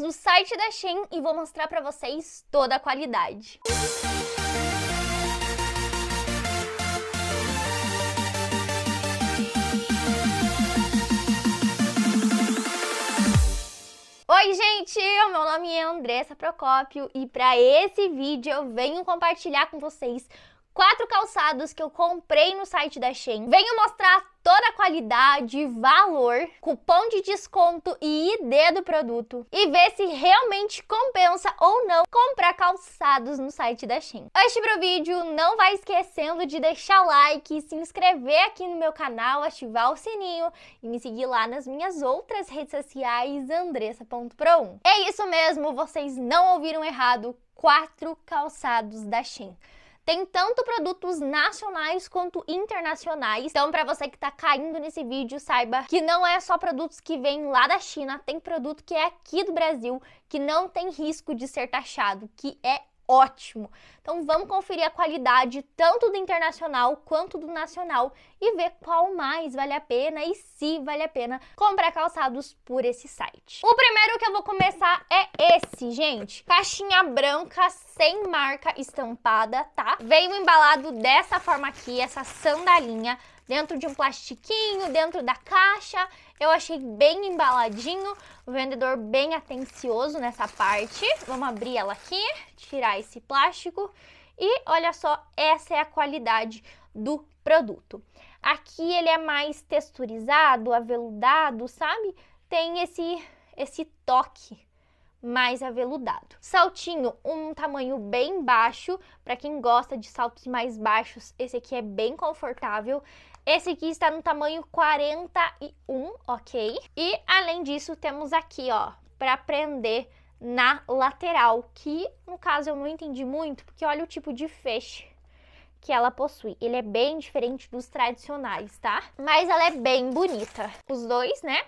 do site da Shein e vou mostrar para vocês toda a qualidade. Oi, gente! Meu nome é Andressa Procópio e para esse vídeo eu venho compartilhar com vocês quatro calçados que eu comprei no site da Shein. Venho mostrar toda a qualidade, valor, cupom de desconto e ID do produto e ver se realmente compensa ou não comprar calçados no site da Shein. Antes pro vídeo, não vai esquecendo de deixar like, se inscrever aqui no meu canal, ativar o sininho e me seguir lá nas minhas outras redes sociais andressa.pro1. É isso mesmo, vocês não ouviram errado, quatro calçados da Shein. Tem tanto produtos nacionais quanto internacionais. Então, para você que tá caindo nesse vídeo, saiba que não é só produtos que vêm lá da China, tem produto que é aqui do Brasil, que não tem risco de ser taxado, que é ótimo. Então vamos conferir a qualidade tanto do internacional quanto do nacional e ver qual mais vale a pena e se vale a pena comprar calçados por esse site. O primeiro que eu vou começar é esse, gente. Caixinha branca sem marca estampada, tá? Veio embalado dessa forma aqui, essa sandalinha, dentro de um plastiquinho, dentro da caixa eu achei bem embaladinho, o vendedor bem atencioso nessa parte. Vamos abrir ela aqui, tirar esse plástico. E olha só, essa é a qualidade do produto. Aqui ele é mais texturizado, aveludado, sabe? Tem esse, esse toque mais aveludado. Saltinho, um tamanho bem baixo, para quem gosta de saltos mais baixos, esse aqui é bem confortável. Esse aqui está no tamanho 41, ok? E além disso, temos aqui, ó, para prender na lateral, que no caso eu não entendi muito, porque olha o tipo de feixe que ela possui. Ele é bem diferente dos tradicionais, tá? Mas ela é bem bonita. Os dois, né?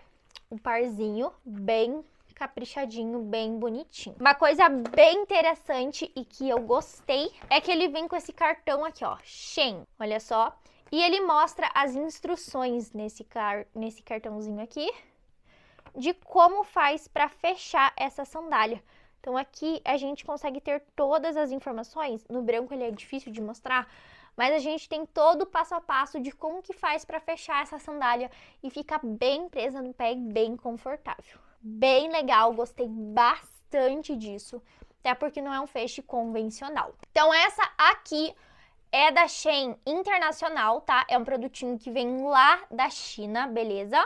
Um parzinho bem caprichadinho, bem bonitinho. Uma coisa bem interessante e que eu gostei é que ele vem com esse cartão aqui, ó, Shen. Olha só. E ele mostra as instruções nesse, car nesse cartãozinho aqui de como faz para fechar essa sandália. Então aqui a gente consegue ter todas as informações, no branco ele é difícil de mostrar, mas a gente tem todo o passo a passo de como que faz para fechar essa sandália e fica bem presa no pé e bem confortável bem legal, gostei bastante disso, até porque não é um feixe convencional. Então essa aqui é da Shein Internacional, tá? É um produtinho que vem lá da China, beleza?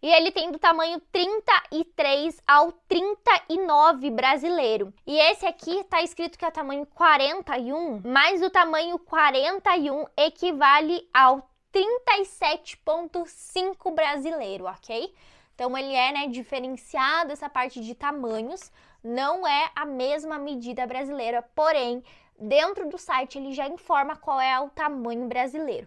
E ele tem do tamanho 33 ao 39 brasileiro. E esse aqui tá escrito que é tamanho 41, mas o tamanho 41 equivale ao 37,5 brasileiro, ok? Então ele é né, diferenciado essa parte de tamanhos, não é a mesma medida brasileira, porém dentro do site ele já informa qual é o tamanho brasileiro.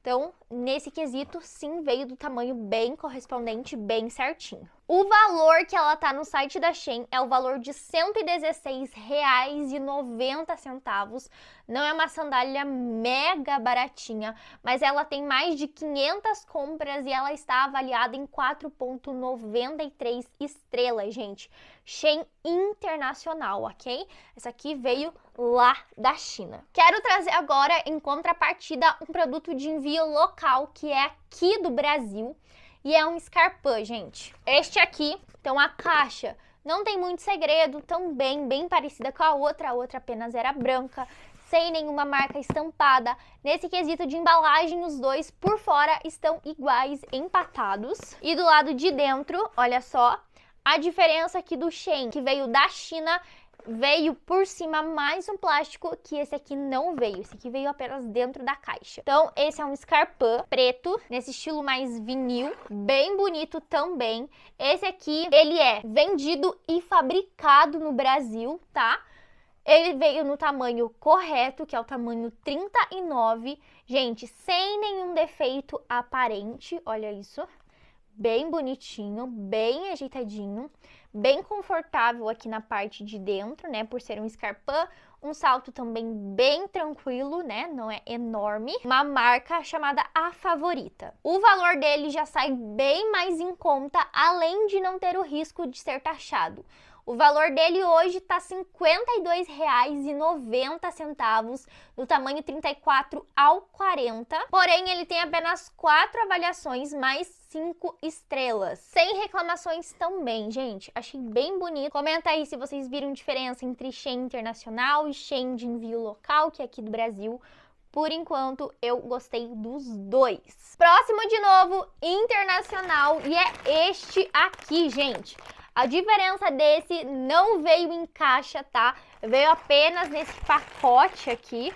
Então, nesse quesito, sim, veio do tamanho bem correspondente, bem certinho. O valor que ela tá no site da Shein é o valor de R$ 116,90. Não é uma sandália mega baratinha, mas ela tem mais de 500 compras e ela está avaliada em 4.93 estrelas, gente. Shein internacional, ok? Essa aqui veio lá da China. Quero trazer agora, em contrapartida, um produto de envio local que é aqui do Brasil e é um escarpin, gente. Este aqui, então a caixa não tem muito segredo, também bem parecida com a outra, a outra apenas era branca, sem nenhuma marca estampada. Nesse quesito de embalagem, os dois por fora estão iguais, empatados. E do lado de dentro, olha só, a diferença aqui do Shen, que veio da China, veio por cima mais um plástico que esse aqui não veio. Esse aqui veio apenas dentro da caixa. Então, esse é um escarpão preto, nesse estilo mais vinil, bem bonito também. Esse aqui, ele é vendido e fabricado no Brasil, tá? Ele veio no tamanho correto, que é o tamanho 39. Gente, sem nenhum defeito aparente, olha isso. Bem bonitinho, bem ajeitadinho bem confortável aqui na parte de dentro, né? Por ser um escarpão, um salto também bem tranquilo, né? Não é enorme. Uma marca chamada A Favorita. O valor dele já sai bem mais em conta, além de não ter o risco de ser taxado. O valor dele hoje está R$ 52,90 no tamanho 34 ao 40. Porém, ele tem apenas 4 avaliações mais 5 estrelas. Sem reclamações também, gente. Achei bem bonito. Comenta aí se vocês viram diferença entre Shein internacional e Shein de envio local, que é aqui do Brasil. Por enquanto, eu gostei dos dois. Próximo de novo, internacional, e é este aqui, gente. A diferença desse não veio em caixa, tá? Veio apenas nesse pacote aqui,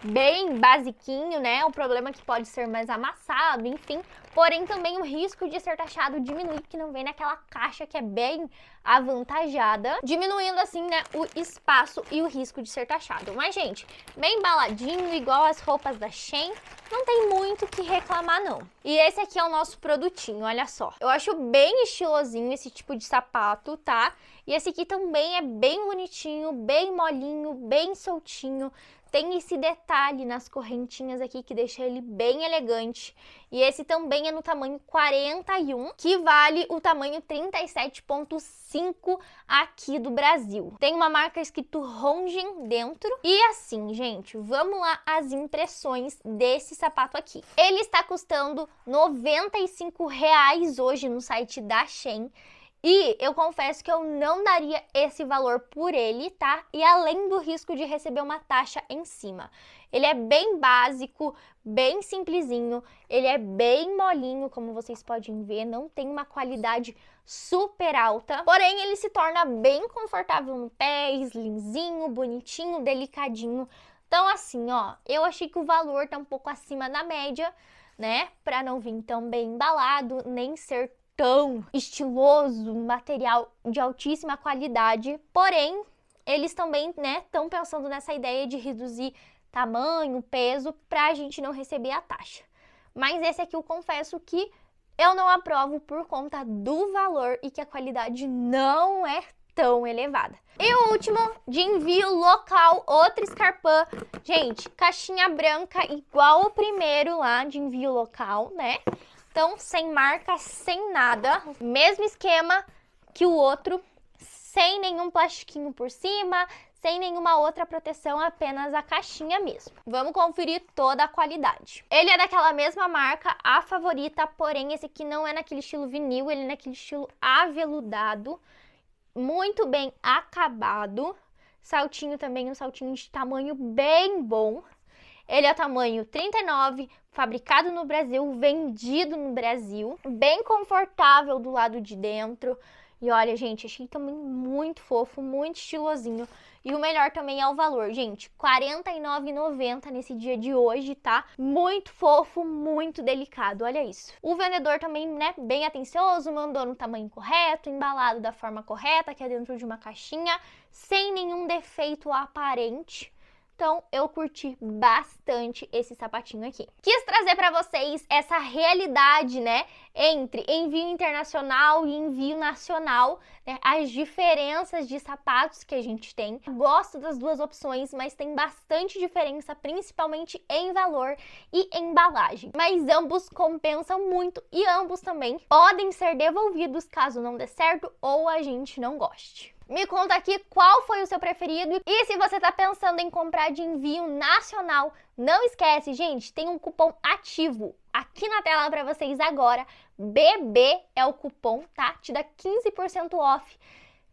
bem basiquinho, né? O problema é que pode ser mais amassado, enfim. Porém, também o risco de ser taxado diminui, que não vem naquela caixa que é bem avantajada, diminuindo assim, né, o espaço e o risco de ser taxado. Mas, gente, bem embaladinho, igual as roupas da Shein, não tem muito o que reclamar, não. E esse aqui é o nosso produtinho, olha só. Eu acho bem estilosinho esse tipo de sapato, tá? E esse aqui também é bem bonitinho, bem molinho, bem soltinho. Tem esse detalhe nas correntinhas aqui que deixa ele bem elegante. E esse também é no tamanho 41, que vale o tamanho 37.5 aqui do Brasil. Tem uma marca escrito Rongen dentro. E assim, gente, vamos lá as impressões desse sapato aqui. Ele está custando 95 reais hoje no site da Shein. E eu confesso que eu não daria esse valor por ele, tá? E além do risco de receber uma taxa em cima. Ele é bem básico, bem simplesinho, ele é bem molinho, como vocês podem ver, não tem uma qualidade super alta. Porém, ele se torna bem confortável no pé, slimzinho, bonitinho, delicadinho. Então assim, ó, eu achei que o valor tá um pouco acima da média, né? Pra não vir tão bem embalado, nem ser tão estiloso, material de altíssima qualidade. Porém, eles também, né, estão pensando nessa ideia de reduzir tamanho, peso, pra gente não receber a taxa. Mas esse aqui eu confesso que eu não aprovo por conta do valor e que a qualidade não é tão elevada. E o último, de envio local, outro escarpã. Gente, caixinha branca igual o primeiro lá de envio local, né? Então, sem marca, sem nada. Mesmo esquema que o outro, sem nenhum plastiquinho por cima, sem nenhuma outra proteção, apenas a caixinha mesmo. Vamos conferir toda a qualidade. Ele é daquela mesma marca, a favorita, porém esse aqui não é naquele estilo vinil, ele é naquele estilo aveludado muito bem acabado. Saltinho também, um saltinho de tamanho bem bom. Ele é tamanho 39, fabricado no Brasil, vendido no Brasil, bem confortável do lado de dentro. E olha, gente, achei também muito fofo, muito estilosinho. E o melhor também é o valor, gente, R$ 49,90 nesse dia de hoje, tá? Muito fofo, muito delicado, olha isso. O vendedor também, né, bem atencioso, mandou no tamanho correto, embalado da forma correta, que é dentro de uma caixinha, sem nenhum defeito aparente. Então eu curti bastante esse sapatinho aqui. Quis trazer para vocês essa realidade, né, entre envio internacional e envio nacional, né, as diferenças de sapatos que a gente tem. Gosto das duas opções, mas tem bastante diferença, principalmente em valor e embalagem. Mas ambos compensam muito e ambos também podem ser devolvidos caso não dê certo ou a gente não goste. Me conta aqui qual foi o seu preferido e se você está pensando em comprar de envio nacional, não esquece, gente, tem um cupom ativo aqui na tela para vocês agora. BB é o cupom, tá? Te dá 15% off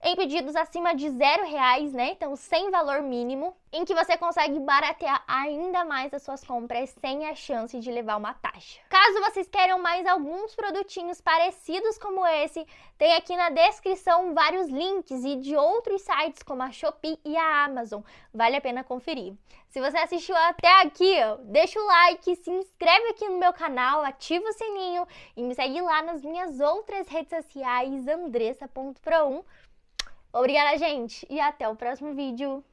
em pedidos acima de zero reais, né? Então, sem valor mínimo, em que você consegue baratear ainda mais as suas compras sem a chance de levar uma taxa. Caso vocês queiram mais alguns produtinhos parecidos como esse, tem aqui na descrição vários links e de outros sites como a Shopee e a Amazon. Vale a pena conferir. Se você assistiu até aqui, deixa o like, se inscreve aqui no meu canal, ativa o sininho e me segue lá nas minhas outras redes sociais, andressa.pro1 Obrigada, gente, e até o próximo vídeo.